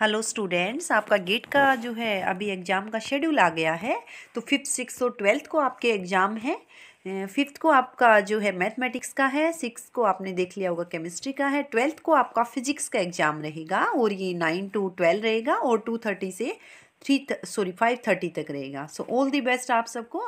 hello students आपका gate का जो है अभी एग्ज़ाम का शेड्यूल आ गया है तो फिफ्थ सिक्स और ट्वेल्थ को आपके एग्ज़ाम है फिफ्थ को आपका जो है मैथमेटिक्स का है सिक्स को आपने देख लिया होगा केमिस्ट्री का है ट्वेल्थ को आपका फिजिक्स का एग्ज़ाम रहेगा और ये नाइन टू ट्वेल्व रहेगा और टू थर्टी से थ्री सॉरी फाइव थर्टी तक रहेगा सो ऑल दी बेस्ट आप सबको